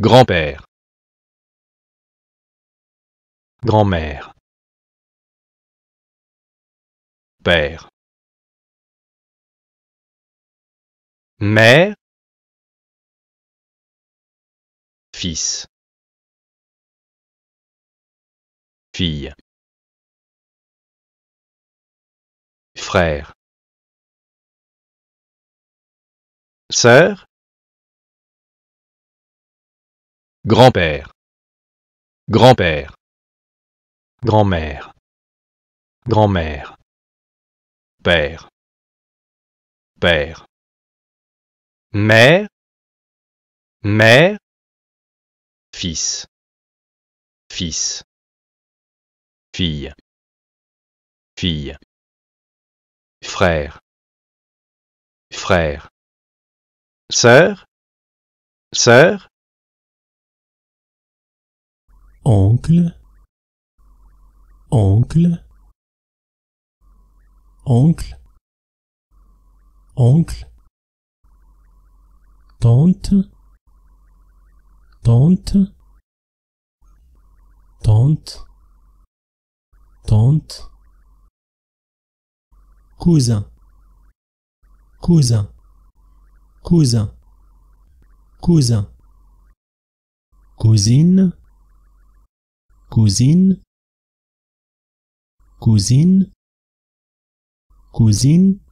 grand-père grand-mère père mère fils fille frère sœur Grand-père, grand-père, grand-mère, grand-mère, père, père, mère, mère, fils, fils, fille, fille, frère, frère, sœur, sœur, oncle, oncle, oncle, oncle, tante, tante, tante, tante, cousin, cousin, cousin, cousin, cousine, cousine cousine cousine